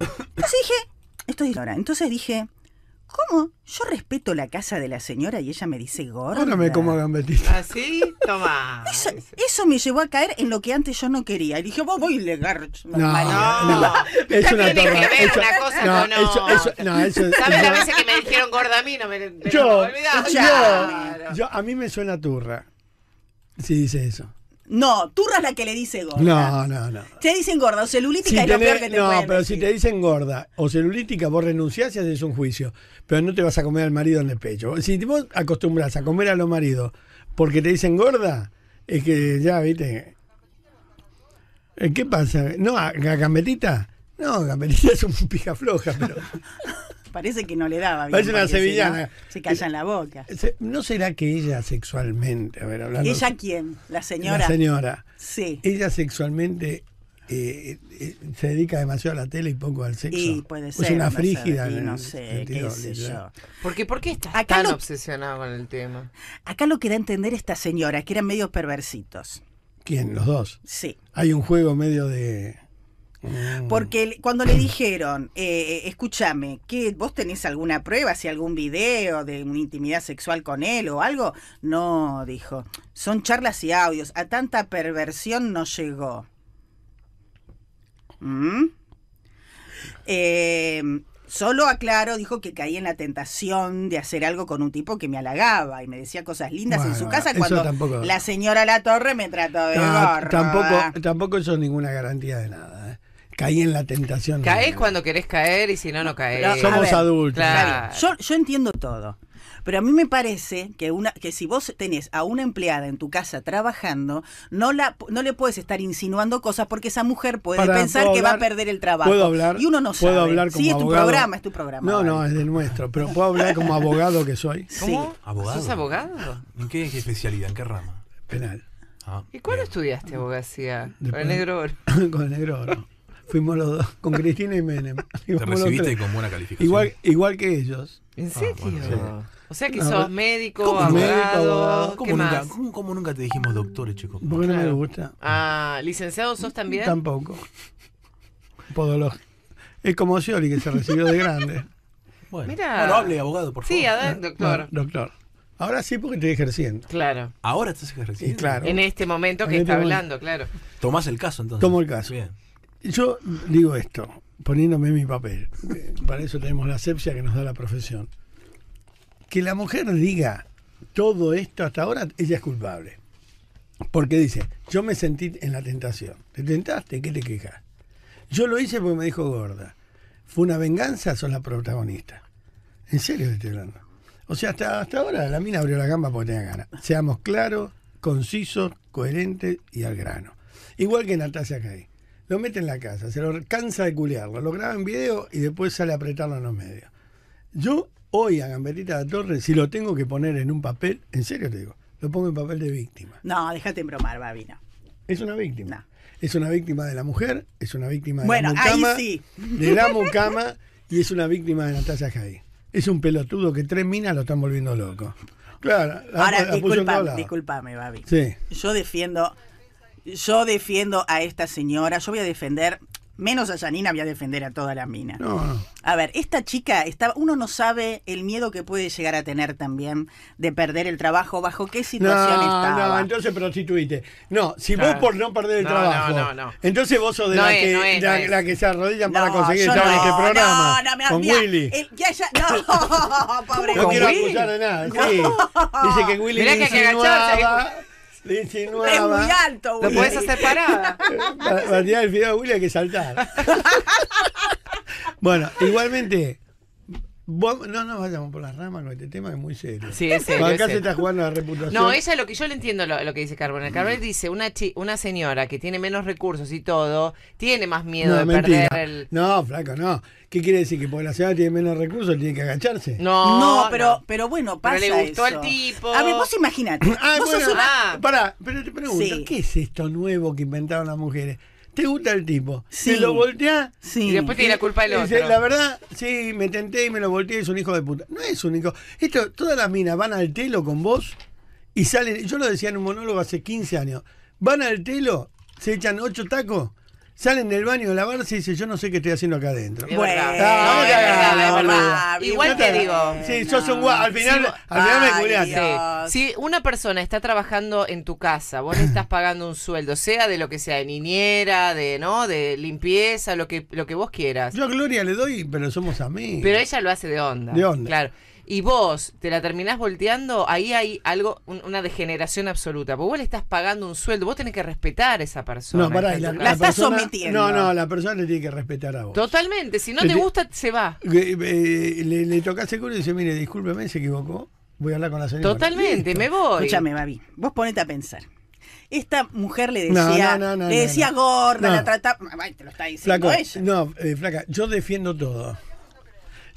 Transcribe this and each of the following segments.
Entonces dije, esto es Entonces dije, ¿cómo? Yo respeto la casa de la señora y ella me dice gorda. Ahora me como gambetita. Así, toma. Eso, me llevó a caer en lo que antes yo no quería. Y dije, vos voy a garcho. No, no, no, es una torra. una cosa no, no. ¿Sabes las veces que me dijeron gorda a mí? No me, me yo, a mí me suena turra. Si dice eso. No, turra es la que le dice gorda. No, no, no. Te dicen gorda o celulítica y es tenés, lo peor que te No, pero si te dicen gorda o celulítica, vos renunciás y haces un juicio. Pero no te vas a comer al marido en el pecho. Si vos acostumbras a comer a los maridos porque te dicen gorda, es que ya, viste. Eh, ¿Qué pasa? No, la a Gambetita. No, Gambetita es un pija floja, pero. Parece que no le daba. Bien, Parece una sevillana. se callan la boca. ¿No será que ella sexualmente, a ver, hablando. ¿Ella quién? ¿La señora? La señora. Sí. Ella sexualmente eh, eh, se dedica demasiado a la tele y poco al sexo. Sí, puede ser. Es una frígida. no sé, qué ¿Por qué estás tan obsesionado con el tema? Acá lo que da a entender esta señora, que eran medio perversitos. ¿Quién? ¿Los dos? Sí. Hay un juego medio de Mm. Porque cuando le dijeron, eh, eh, escúchame, que vos tenés alguna prueba, si algún video de una intimidad sexual con él o algo, no, dijo, son charlas y audios, a tanta perversión no llegó. ¿Mm? Em, solo aclaro, dijo que caí en la tentación de hacer algo con un tipo que me halagaba y me decía cosas lindas en su casa cuando la señora La Torre me trató de Tampoco, ¿eh? tampoco eso ninguna garantía de nada caí en la tentación. Caes cuando querés caer y si no, no caes. somos adultos. Yo, entiendo todo. Pero a mí me parece que una que si vos tenés a una empleada en tu casa trabajando, no la no le puedes estar insinuando cosas porque esa mujer puede pensar que va a perder el trabajo. Y uno no sabe. Hablar sí, es tu programa, tu programa. No, no, es del nuestro, pero puedo hablar como abogado que soy. ¿Cómo? ¿Abogado? ¿Sos abogado? ¿En qué, especialidad, en qué rama? Penal. Ah, ¿Y cuándo estudiaste abogacía? con el negro oro. con el negro oro. Fuimos los dos, con Cristina y Menem. Te recibiste con buena calificación. Igual, igual que ellos. ¿En ah, serio? O sea que ah, sos médico, abogado, ¿Cómo, nunca, ¿cómo, nunca, te dijimos doctores, chicos? Porque no me gusta. Ah, ¿licenciado sos también? Tampoco. Podológico. Es como Scioli que se recibió de grande. Bueno, Mira. hable, abogado, por favor. Sí, ah, doctor. doctor. Ahora sí porque estoy ejerciendo. Claro. Ahora estás ejerciendo. claro. En este momento que estás está hablando, claro. Tomás el caso entonces. Tomo el caso. Bien. Yo digo esto, poniéndome en mi papel, para eso tenemos la asepsia que nos da la profesión. Que la mujer diga todo esto hasta ahora, ella es culpable. Porque dice, yo me sentí en la tentación. ¿Te tentaste? ¿Qué te quejas? Yo lo hice porque me dijo gorda. ¿Fue una venganza? Son la protagonista. En serio te estoy hablando. O sea, hasta, hasta ahora la mina abrió la gamba porque tenía ganas. Seamos claros, concisos, coherentes y al grano. Igual que Natasia Caí. Lo mete en la casa, se lo cansa de culearlo, lo graba en video y después sale a apretarlo en los medios. Yo hoy a gamberita de la Torre, si lo tengo que poner en un papel, en serio te digo, lo pongo en papel de víctima. No, déjate bromar, Babina. Es una víctima. Es una víctima de la mujer, es una víctima de la mucama. Sí. De la mucama y es una víctima de Natalia Jai. Es un pelotudo que tres minas lo están volviendo loco. Claro. Ahora, la disculpame, Babi. Sí. Yo defiendo yo defiendo a esta señora, yo voy a defender, menos a Janina, voy a defender a toda la mina. A ver, esta chica, está, uno no sabe el miedo que puede llegar a tener también de perder el trabajo, bajo qué situación no, estaba. No, entonces prostituiste. No, si vos por no perder el no, trabajo, no, entonces vos sos de la, que, la, que se arrodillan para conseguir estar en este programa. No, no, con Willy. no, pobre No quiero acusar de nada, sí. Dice que Willy le que, que es muy alto, güey. Lo puedes hacer parada. Para tirar el fideo de Willy hay que saltar. bueno, igualmente, no, no vayamos por las ramas con este tema, es muy serio. Sí, es serio. Acá se está jugando la reputación. No, es lo que yo le entiendo lo, que dice Carbonell. Mm. Carbonell dice, una una señora que tiene menos recursos y todo, tiene más miedo de perder el. No, flaco, no. ¿Qué quiere decir? Que porque la señora tiene menos recursos, tiene que agacharse. No, no, pero, pero bueno, pasa. Pero le gustó al tipo. A ver, vos imaginate. ah, bueno, ah. Pará, pero te pregunto, ¿qué es esto nuevo que inventaron las mujeres? te gusta el tipo. si lo voltea Y después tiene la culpa del otro. La verdad, sí, me tenté y me lo volteé es un hijo de puta. No es un hijo. Esto, todas las minas van al telo con vos y salen. Yo lo decía en un monólogo hace 15 años. Van al telo, se echan ocho tacos salen del baño a lavarse y dicen, yo no sé qué estoy haciendo acá adentro. Ah, bueno, Igual te digo. Sí, sos un Al final, me Sí. Si una persona está trabajando en tu casa, vos le estás pagando un sueldo, sea de lo que sea, de niñera, de no, de limpieza, lo que, lo que vos quieras. Yo a Gloria le doy, pero somos a mí Pero ella lo hace de onda. De onda. Claro y vos te la terminás volteando, ahí hay algo, una degeneración absoluta. vos le estás pagando un sueldo, vos tenés que respetar a esa persona. No, pará, la, estás sometiendo. No, no, la persona le tiene que respetar a vos. Totalmente, si no te gusta, se va. Eh, eh, le, le tocas el culo y dice, mire, discúlpeme, se equivocó. Voy a hablar con la señora. Totalmente, me voy. Escúchame, Babi, vos ponete a pensar. Esta mujer le decía, le decía gorda, la trataba. te lo está diciendo ella. no, eh, flaca, yo defiendo todo.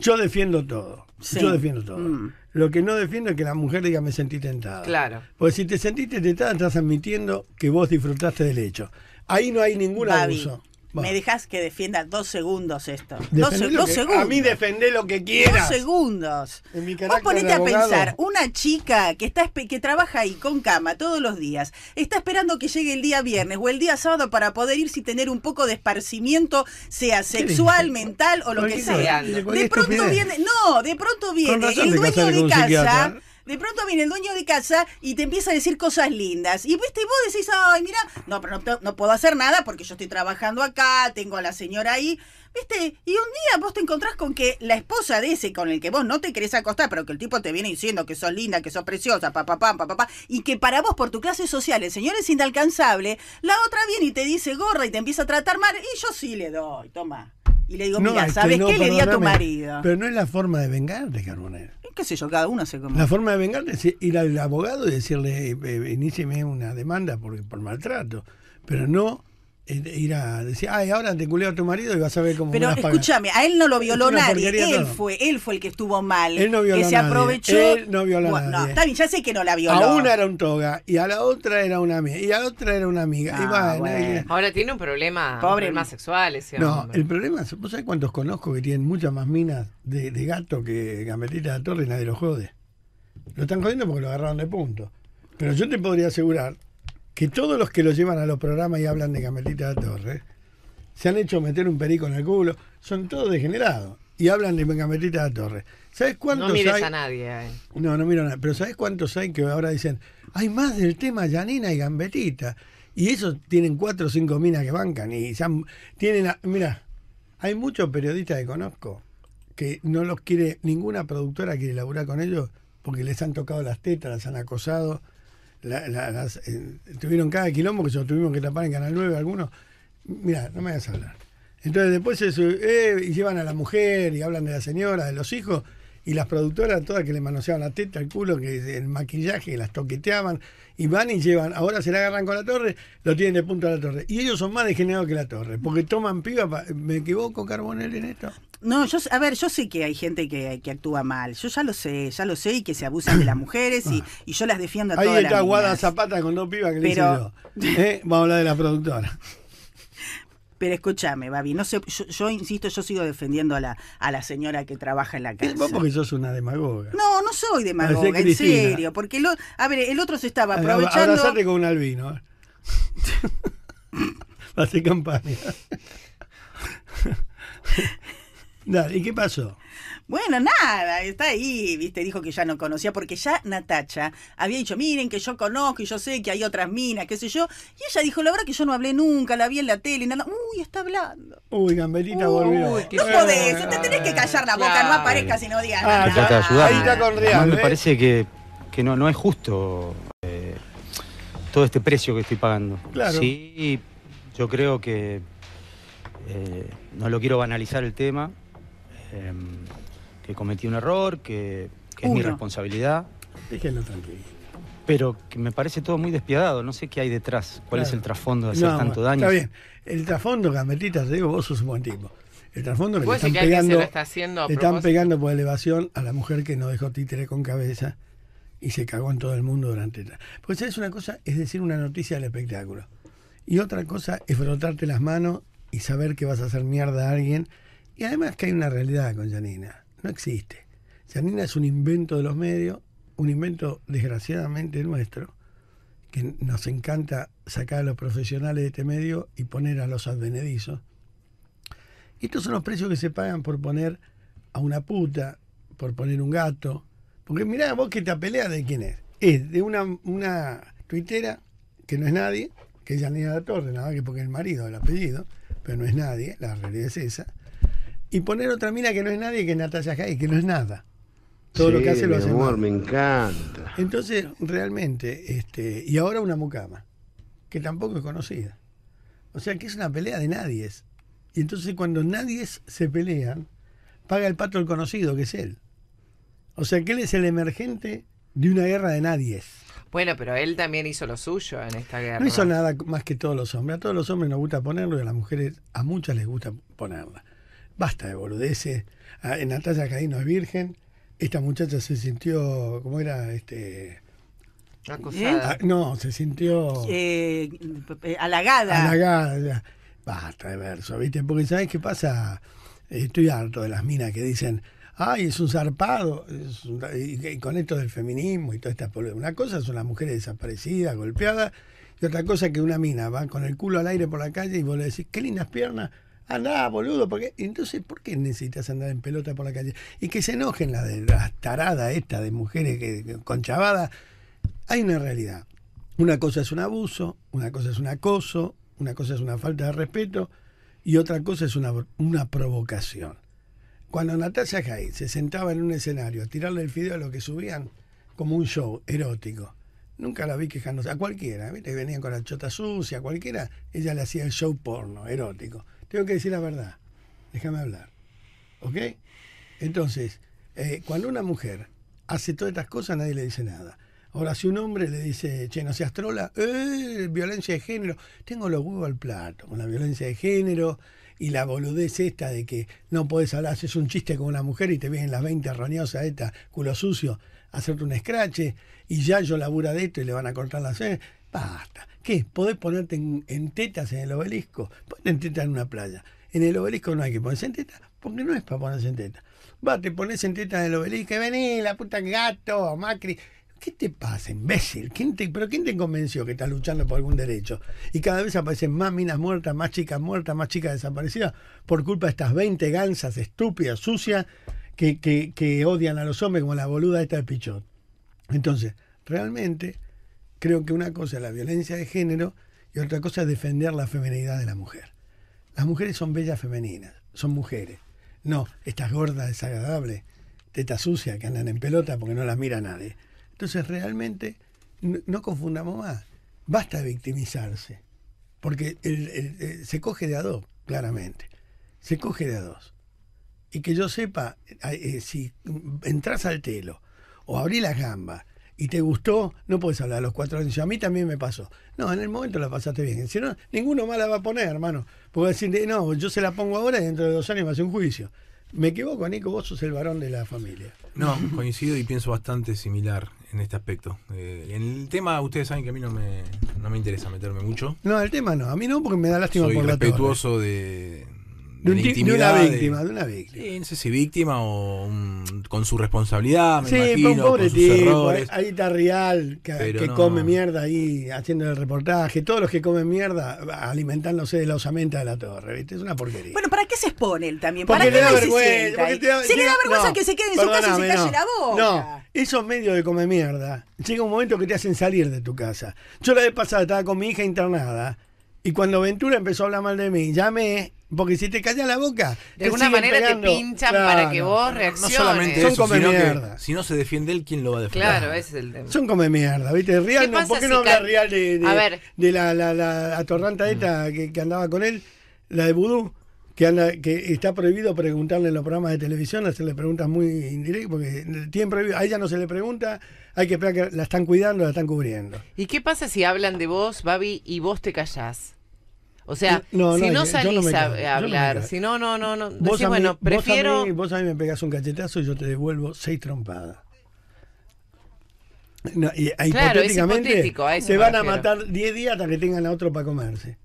Yo defiendo todo. Yo defiendo todo. Mm. Lo que no defiendo es que la mujer diga me sentí tentada. Claro. Porque si te sentiste tentada, estás admitiendo que vos disfrutaste del hecho. Ahí no hay ningún abuso. Me dejas que defienda dos segundos esto. Dos, segundos. A mí defende lo que quieras. Dos segundos. Vos ponete a pensar, una chica que está que trabaja ahí con cama todos los días, está esperando que llegue el día viernes o el día sábado para poder irse y tener un poco de esparcimiento, sea sexual, mental o lo que sea. De pronto viene, no, de pronto viene el dueño de casa de pronto viene el dueño de casa y te empieza a decir cosas lindas. Y viste, vos decís, ay, mira, no, no, puedo hacer nada porque yo estoy trabajando acá, tengo a la señora ahí. Viste, y un día vos te encontrás con que la esposa de ese con el que vos no te querés acostar, pero que el tipo te viene diciendo que sos linda, que sos preciosa, papá, pa, papá, pa, y que para vos, por tu clase social, el señor es inalcanzable, la otra viene y te dice gorra y te empieza a tratar mal, y yo sí le doy, toma. Y le digo, mira, ¿sabes qué le di a tu marido? Pero no es la forma de vengar de yo, cada se La forma de vengarse es ir al abogado y decirle, eh, eh, inicie una demanda por, por maltrato, pero no eh, ir a decir, ay, ahora te culeo a tu marido y vas a ver cómo Pero escúchame, a él no lo violó nadie, él fue, él fue el que estuvo mal, él no violó que se Él no violó a nadie. No, está ya sé que no la violó. A una era un toga y a la otra era una amiga y a la otra era una amiga. Ah, ahora tiene un problema, Pobre. más sexuales No, el problema, ¿vos sabés cuántos conozco que tienen muchas más minas de, gato que Gambetita de la Torre y nadie los jode? Lo están jodiendo porque lo agarraron de punto. Pero yo te podría asegurar que todos los que lo llevan a los programas y hablan de Gambetita de la Torre se han hecho meter un perico en el culo, son todos degenerados y hablan de Gambetita de la Torre. ¿Sabes cuántos no mires a nadie. Eh. No, no miro Pero ¿sabes cuántos hay que ahora dicen, hay más del tema Yanina y Gambetita? Y esos tienen cuatro o cinco minas que bancan y ya tienen... Mira, hay muchos periodistas que conozco que no los quiere, ninguna productora quiere laburar con ellos porque les han tocado las tetas, las han acosado eh, tuvieron cada quilombo que se tuvimos que tapar en Canal 9 algunos. Mira, no me vayas a hablar. Entonces después eso, eh, llevan a la mujer y hablan de la señora, de los hijos, y las productoras todas que le manoseaban la teta, el culo, que el maquillaje, las toqueteaban, y van y llevan, ahora se la agarran con la torre, lo tienen de punto a la torre. Y ellos son más degenerados que la torre, porque toman piba, ¿me equivoco Carbonel en esto? No, yo, a ver, yo sé que hay gente que, que, actúa mal, yo ya lo sé, ya lo sé, y que se abusan de las mujeres y, y yo las defiendo a todas. Hay otra Guada Zapata con dos pibas que le hice yo. ¿Eh? Vamos a hablar de la productora. Pero escúchame, Babi, no sé, yo, yo, insisto, yo sigo defendiendo a la, a la señora que trabaja en la casa. Eh, vos porque sos una demagoga. No, no soy demagoga, en serio. Porque lo, a ver, el otro se estaba aprovechando. Abrazate con un albino. Eh. Hace campaña. ¿Y qué pasó? Bueno, nada, está ahí, viste, dijo que ya no conocía, porque ya Natacha había dicho, miren que yo conozco y yo sé que hay otras minas, qué sé yo. Y ella dijo, la verdad que yo no hablé nunca, la vi en la tele, nada. Uy, está hablando. Uy, Gamberita no podés, te tenés que callar la boca, no aparezcas si no digas ah, nada. ahí está cordial. me ¿eh? parece que, no, es justo eh, todo este precio que estoy pagando. Claro. Sí, yo creo que eh, no lo quiero banalizar el tema, Em, que cometí un error, que, es mi responsabilidad. Déjenlo tranquilo. Pero que me parece todo muy despiadado, no sé qué hay detrás, cuál es el trasfondo de hacer tanto daño. Está bien, el trasfondo, Gametita, te digo, vos sos un buen El trasfondo le están, pegando, están pegando por elevación a la mujer que no dejó títere con cabeza y se cagó en todo el mundo durante... Pues es una cosa es decir una noticia del espectáculo y otra cosa es frotarte las manos y saber que vas a hacer mierda a alguien y además que hay una realidad con Janina, no existe. Janina es un invento de los medios, un invento desgraciadamente nuestro, que nos encanta sacar a los profesionales de este medio y poner a los advenedizos. Y estos son los precios que se pagan por poner a una puta, por poner un gato. Porque mirá, vos que te pelea de quién es. Es de una, una tuitera que no es nadie, que es Janina La Torre, nada que porque es el marido, el apellido, pero no es nadie, la realidad es esa y poner otra mina que no es nadie, que es Natalia hay que no es nada. Todo lo que hace lo hace. amor, me encanta. Entonces, realmente, este, y ahora una mucama, que tampoco es conocida. O sea que es una pelea de nadie. Y entonces cuando nadie se pelean, paga el pato el conocido, que es él. O sea que él es el emergente de una guerra de nadie. Bueno, pero él también hizo lo suyo en esta guerra. No hizo nada más que todos los hombres. A todos los hombres nos gusta ponerlo y a las mujeres, a muchas les gusta ponerla basta de boludeces. Ah, en Natalia no es virgen. Esta muchacha se sintió, ¿cómo era? Este, Acosada. Ah, no, se sintió. Eh, eh halagada. Basta de verso, ¿viste? Porque ¿sabes qué pasa? Eh, estoy harto de las minas que dicen, ay, es un zarpado, y con esto del feminismo y toda esta Una cosa son las mujeres desaparecidas, golpeadas. y otra cosa que una mina va con el culo al aire por la calle y vos le decís, qué lindas piernas, Andá, boludo, porque entonces, ¿por qué necesitas andar en pelota por la calle? Y que se enojen las, taradas estas de mujeres que, chavadas, Hay una realidad. Una cosa es un abuso, una cosa es un acoso, una cosa es una falta de respeto y otra cosa es una, provocación. Cuando Natasha Hay se sentaba en un escenario a tirarle el fideo a lo que subían como un show erótico, nunca la vi quejándose. A cualquiera, ¿viste? venían con la chota sucia, a cualquiera, ella le hacía el show porno erótico tengo que decir la verdad, déjame hablar. ¿Ok? Entonces, eh, cuando una mujer hace todas estas cosas, nadie le dice nada. Ahora, si un hombre le dice, che, no seas trola, eh, violencia de género, tengo los huevos al plato con la violencia de género y la boludez esta de que no puedes hablar, haces un chiste con una mujer y te vienen las 20 roñosas esta, culo sucio, hacerte un escrache y ya yo labura de esto y le van a cortar las... Basta. ¿Qué? ¿Podés ponerte en, tetas en el obelisco? Ponte en tetas en una playa. En el obelisco no hay que ponerse en tetas, porque no es para ponerse en tetas. Va, te pones en tetas en el obelisco y vení, la puta gato, Macri. ¿Qué te pasa, imbécil? ¿Pero quién te convenció que estás luchando por algún derecho? Y cada vez aparecen más minas muertas, más chicas muertas, más chicas desaparecidas por culpa de estas 20 gansas estúpidas, sucias, que, que, que odian a los hombres como la boluda esta de Pichot. Entonces, realmente creo que una cosa es la violencia de género y otra cosa es defender la feminidad de la mujer. Las mujeres son bellas femeninas, son mujeres. No, estas gordas, desagradables, tetas sucias que andan en pelota porque no las mira nadie. Entonces realmente no, confundamos más. Basta de victimizarse. Porque se coge de a dos, claramente. Se coge de a dos. Y que yo sepa, eh, si entras al telo o abrí las gambas y te gustó, no puedes hablar a los cuatro años. A mí también me pasó. No, en el momento la pasaste bien. Si no, ninguno más la va a poner, hermano. Porque decir, no, yo se la pongo ahora y dentro de dos años me hace un juicio. Me equivoco, Nico, vos sos el varón de la familia. No, coincido y pienso bastante similar en este aspecto. Eh, en el tema, ustedes saben que a mí no me, me interesa meterme mucho. No, el tema no, a mí no, porque me da lástima por la respetuoso de, de, una víctima, de una víctima. Sí, no sé si víctima o con su responsabilidad, me sí, un pobre tipo, Ahí está Real, que, come mierda ahí haciendo el reportaje. Todos los que comen mierda alimentándose de la osamenta de la torre, ¿viste? Es una porquería. Bueno, ¿para qué se expone él también? ¿Para porque qué le da vergüenza. Se, le da vergüenza que se quede en su casa y se calle la boca. No, esos medios de comer mierda, llega un momento que te hacen salir de tu casa. Yo la vez pasada estaba con mi hija internada y cuando Ventura empezó a hablar mal de mí, llamé porque si te callas la boca, de alguna manera te pinchan para que vos reacciones. No solamente Son eso, come mierda. si no se defiende él, ¿quién lo va a defender? Claro, ese es el tema. Son come mierda, ¿viste? Real, no, ¿Por qué no habla Real de, la, la, la, atorranta esta mm. que, que, andaba con él? La de Vudú que, está prohibido preguntarle en los programas de televisión, hacerle preguntas muy indirectas, porque a ella no se le pregunta, hay que esperar que la están cuidando, la están cubriendo. ¿Y qué pasa si hablan de vos, Babi, y vos te callás? O sea, si no salís a hablar, si no, no, no, no. Decís, bueno, prefiero. Vos a, mí, vos a mí me pegás un cachetazo y yo te devuelvo seis trompadas. y, e claro, es hipotético, van a matar 10 días hasta que tengan a otro para comerse.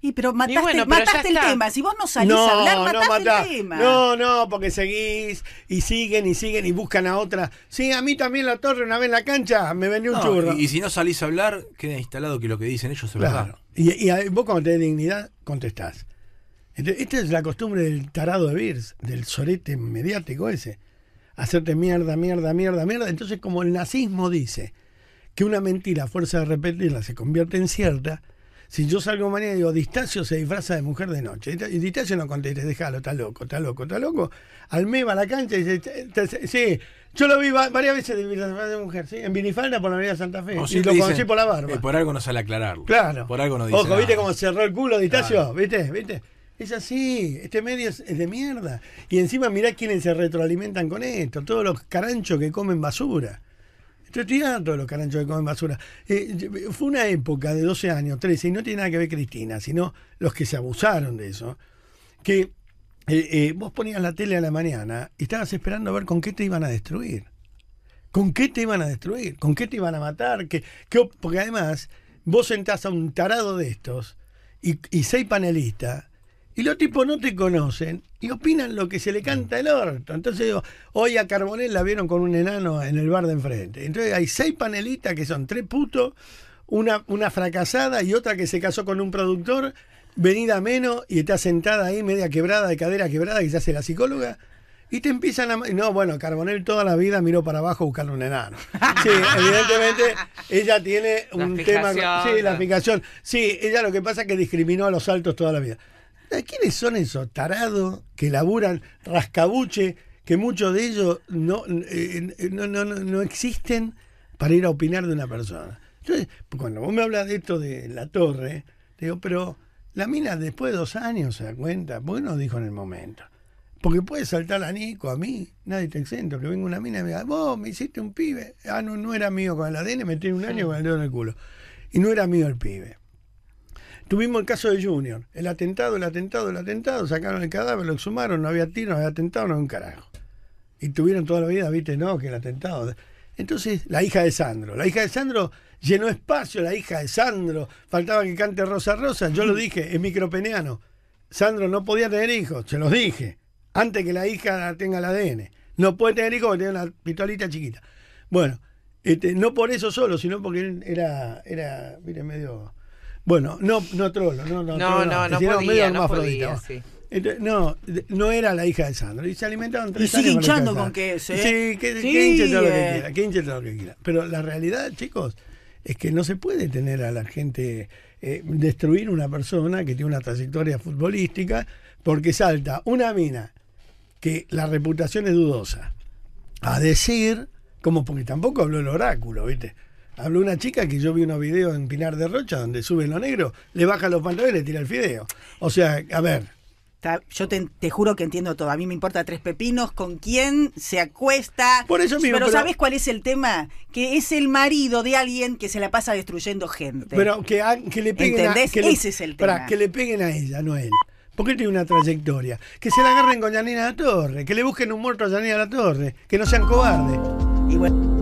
Y pero mataste, mataste el tema. Si vos no salís a hablar, mataste el tema. No, no, porque seguís y siguen y siguen y buscan a otra. Sí, a mí también la torre, una vez en la cancha, me venía un churro. Y, si no salís a hablar, queda instalado que lo que dicen ellos es verdad. Y, y, vos cuando tenés dignidad, contestás. esta es la costumbre del tarado de Birs, del sorete mediático ese. Hacerte mierda, mierda, mierda, mierda. Entonces, como el nazismo dice que una mentira a fuerza de repetirla se convierte en cierta, si yo salgo mañana y digo, Distacio se disfraza de mujer de noche, y Distacio no contesta, déjalo, está loco, está loco, está loco. Al a la cancha y dice, sí, yo lo vi varias veces disfrazado de mujer, ¿sí? en Vinifalda por la Avenida Santa Fe, y lo conocí por la barba. Y eh, por algo no sale aclararlo. Claro. Por algo no dice. Ojo, ¿viste cómo cerró el culo Distacio? ¿Viste? ¿Viste? Es así, este medio es, de mierda. Y encima mirá quiénes se retroalimentan con esto, todos los caranchos que comen basura. Te lo todos los caranchos que comen basura. Eh, fue una época de 12 años, 13, y no tiene nada que ver Cristina, sino los que se abusaron de eso, que eh, eh, vos ponías la tele a la mañana y estabas esperando a ver con qué te iban a destruir. ¿Con qué te iban a destruir? ¿Con qué te iban a matar? porque además, vos sentás a un tarado de estos y seis panelistas y los tipos no te conocen y opinan lo que se le canta el orto. Entonces digo, hoy a carbonel la vieron con un enano en el bar de enfrente. Entonces hay seis panelistas que son tres putos, una, una fracasada y otra que se casó con un productor, venida a menos y está sentada ahí media quebrada, de cadera quebrada, quizás se la psicóloga. Y te empiezan a... No, bueno, carbonel toda la vida miró para abajo buscando un enano. Sí, evidentemente ella tiene un tema... Sí, la fijación. Sí, ella lo que pasa es que discriminó a los altos toda la vida. ¿Quiénes son esos tarados que laburan rascabuche, que muchos de ellos eh, eh, no, no, existen para ir a opinar de una persona? Entonces, cuando vos me hablas de esto de la torre, digo, pero la mina después de dos años se da cuenta, ¿por no dijo en el momento? Porque puede saltar a Nico, a mí, nadie te exento, que venga una mina y me diga, vos me hiciste un pibe, ah, no, no era mío con el ADN, me tiene un año con el dedo en el culo. Y no era mío el pibe. Tuvimos el caso de Junior, el atentado, el atentado, el atentado, sacaron el cadáver, lo exhumaron, no había tiro, no había atentado, no había un carajo. Y tuvieron toda la vida, viste, no, que el atentado. Entonces, la hija de Sandro. La hija de Sandro llenó espacio, la hija de Sandro. Faltaba que cante Rosa Rosa. Yo lo dije, es micropeneano. Sandro no podía tener hijos, se los dije. Antes que la hija tenga el ADN. No puede tener hijos porque tiene una pistolita chiquita. Bueno, este, no por eso solo, sino porque era, era, mire, medio bueno, no, no trolo, no, no, no, trolo, no, no, podía, no, podía, sí. Este, no, no era la hija de Sandro. Y se alimentaron tres Y sigue hinchando con, que es, ¿eh? Sí, que, sí, que hinche todo lo que quiera, que hinche todo lo que quiera. Pero la realidad, chicos, es que no se puede tener a la gente, eh, destruir una persona que tiene una trayectoria futbolística, porque salta una mina que la reputación es dudosa a decir, como porque tampoco habló el oráculo, ¿viste? Habló una chica que yo vi unos videos en Pinar de Rocha donde suben lo negro, le baja los pantalones y le tira el fideo. O sea, a ver. Yo te, juro que entiendo todo. A mí me importa tres pepinos, con quién se acuesta. Por eso pero, ¿sabes cuál es el tema? Que es el marido de alguien que se la pasa destruyendo gente. Pero que, le peguen a que Ese que le peguen a ella, no a él. Porque tiene una trayectoria. Que se la agarren con Yanina La Torre. Que le busquen un muerto a Yanina La Torre. Que no sean cobardes. Y bueno.